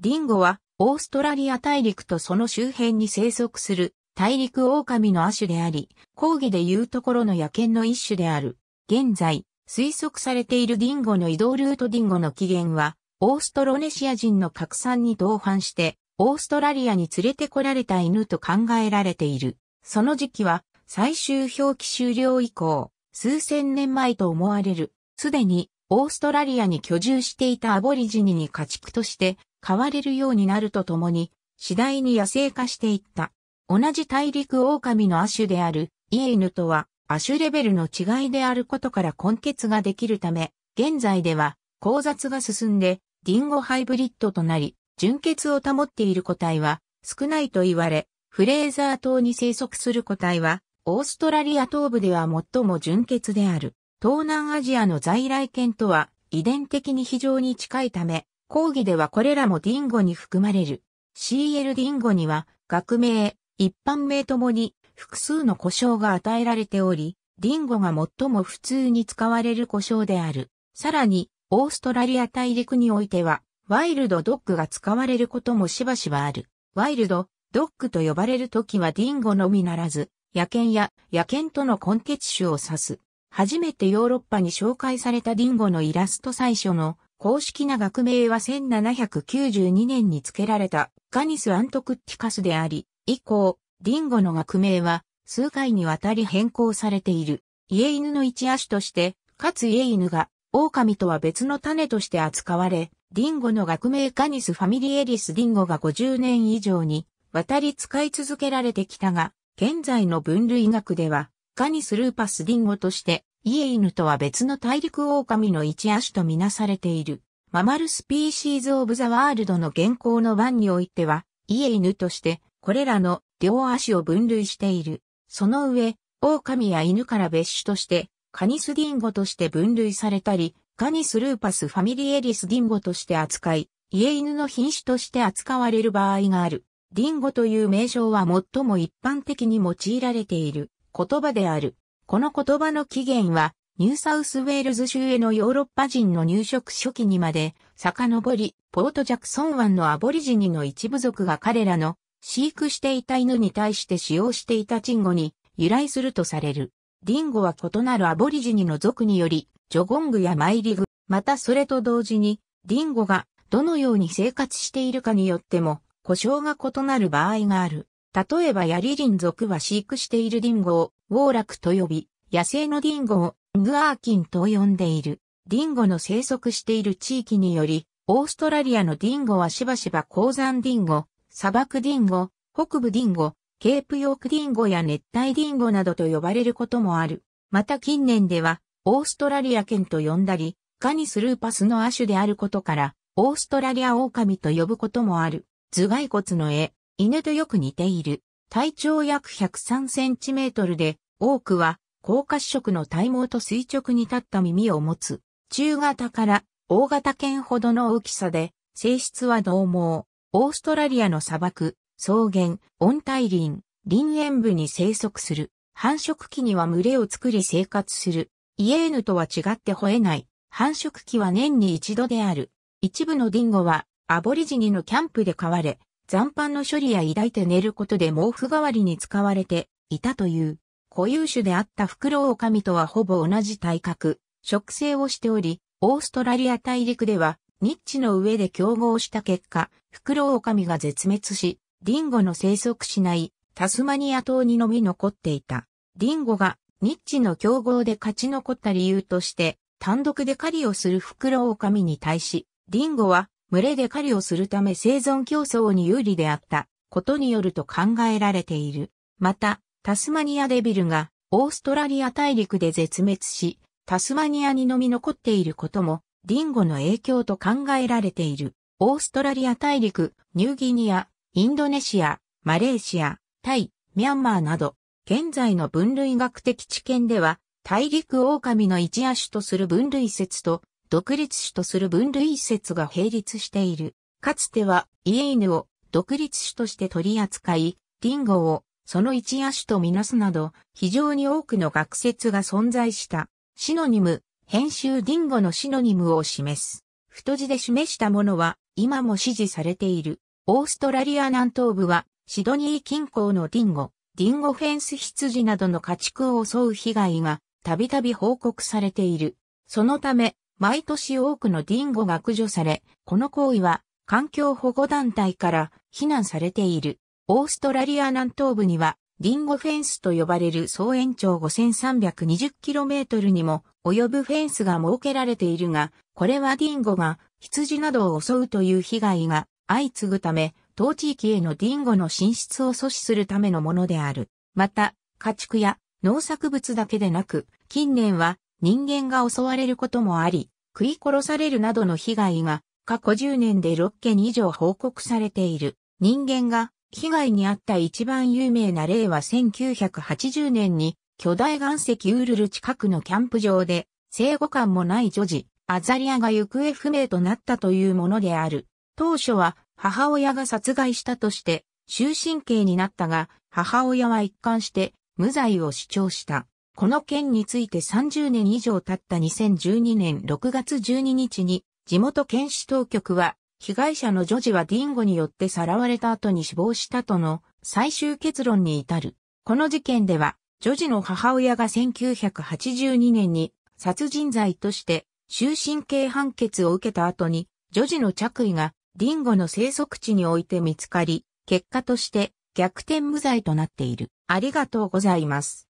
ディンゴは、オーストラリア大陸とその周辺に生息する大陸狼の亜種であり、講義で言うところの野犬の一種である。現在、推測されているディンゴの移動ルートディンゴの起源は、オーストロネシア人の拡散に同伴して、オーストラリアに連れてこられた犬と考えられている。その時期は、最終表記終了以降、数千年前と思われる。すでに、オーストラリアに居住していたアボリジニに家畜として飼われるようになるとともに、次第に野生化していった。同じ大陸狼の亜種であるイエヌとは亜種レベルの違いであることから根結ができるため、現在では交雑が進んでディンゴハイブリッドとなり、純血を保っている個体は少ないと言われ、フレーザー島に生息する個体は、オーストラリア東部では最も純血である。東南アジアの在来犬とは遺伝的に非常に近いため、講義ではこれらもディンゴに含まれる。CL ディンゴには、学名、一般名ともに複数の故障が与えられており、ディンゴが最も普通に使われる故障である。さらに、オーストラリア大陸においては、ワイルドドッグが使われることもしばしばある。ワイルド、ドッグと呼ばれる時はディンゴのみならず、野犬や野犬との根血種を指す。初めてヨーロッパに紹介されたディンゴのイラスト最初の公式な学名は1792年に付けられたガニス・アントクッティカスであり、以降、リンゴの学名は数回にわたり変更されている。イエイヌの一足として、かつイエイヌが狼とは別の種として扱われ、リンゴの学名ガニスファミリエリスリンゴが50年以上にわたり使い続けられてきたが、現在の分類学ではガニスルーパスリンゴとしてイエイヌとは別の大陸狼の一足とみなされている。ママルスピーシーズ・オブ・ザ・ワールドの現行の版においては、イエイヌとして、これらの両足を分類している。その上、狼や犬から別種として、カニスディンゴとして分類されたり、カニスルーパス・ファミリエリスディンゴとして扱い、イエイヌの品種として扱われる場合がある。ディンゴという名称は最も一般的に用いられている言葉である。この言葉の起源は、ニューサウスウェールズ州へのヨーロッパ人の入植初期にまで遡り、ポートジャクソン湾のアボリジニの一部族が彼らの飼育していた犬に対して使用していたチンゴに由来するとされる。ディンゴは異なるアボリジニの族により、ジョゴングやマイリグ、またそれと同時に、ディンゴがどのように生活しているかによっても、故障が異なる場合がある。例えばヤリリン族は飼育しているディンゴをウォーラクと呼び、野生のディンゴをグアーキンと呼んでいる。ディンゴの生息している地域により、オーストラリアのディンゴはしばしば鉱山ディンゴ、砂漠ディンゴ、北部ディンゴ、ケープヨークディンゴや熱帯ディンゴなどと呼ばれることもある。また近年では、オーストラリア犬と呼んだり、カニスルーパスの亜種であることから、オーストラリア狼と呼ぶこともある。頭蓋骨の絵、犬とよく似ている。体長約103センチメートルで、多くは、高褐色の体毛と垂直に立った耳を持つ、中型から大型犬ほどの大きさで、性質は同毛。オーストラリアの砂漠、草原、温帯林、林園部に生息する。繁殖期には群れを作り生活する。イエーヌとは違って吠えない。繁殖期は年に一度である。一部のディンゴはアボリジニのキャンプで飼われ、残飯の処理や抱いて寝ることで毛布代わりに使われていたという、固有種であったフクロオオカミとはほぼ同じ体格、植生をしており、オーストラリア大陸では、ニッチの上で競合した結果、フクロオオカミが絶滅し、リンゴの生息しないタスマニア島にのみ残っていた。リンゴがニッチの競合で勝ち残った理由として、単独で狩りをするフクロオオカミに対し、リンゴは群れで狩りをするため生存競争に有利であったことによると考えられている。また、タスマニアデビルがオーストラリア大陸で絶滅し、タスマニアにのみ残っていることも、ディンゴの影響と考えられている。オーストラリア大陸、ニューギニア、インドネシア、マレーシア、タイ、ミャンマーなど、現在の分類学的知見では、大陸狼の一野種とする分類説と、独立種とする分類説が並立している。かつては、イエイヌを独立種として取り扱い、リンゴをその一野種とみなすなど、非常に多くの学説が存在した。シノニム、編集リンゴのシノニムを示す。太字で示したものは、今も支持されている。オーストラリア南東部は、シドニー近郊のリンゴ、リンゴフェンス羊などの家畜を襲う被害が、たびたび報告されている。そのため、毎年多くのディンゴが駆除され、この行為は環境保護団体から非難されている。オーストラリア南東部には、ディンゴフェンスと呼ばれる総延長 5320km にも及ぶフェンスが設けられているが、これはディンゴが羊などを襲うという被害が相次ぐため、当地域へのディンゴの進出を阻止するためのものである。また、家畜や農作物だけでなく、近年は人間が襲われることもあり、食い殺されるなどの被害が過去10年で6件以上報告されている。人間が被害に遭った一番有名な例は1980年に巨大岩石ウルル近くのキャンプ場で生後感もない女児、アザリアが行方不明となったというものである。当初は母親が殺害したとして終身刑になったが母親は一貫して無罪を主張した。この件について30年以上経った2012年6月12日に、地元検視当局は、被害者の女児はディンゴによってさらわれた後に死亡したとの最終結論に至る。この事件では、女児の母親が1982年に殺人罪として終身刑判決を受けた後に、女児の着衣がディンゴの生息地において見つかり、結果として逆転無罪となっている。ありがとうございます。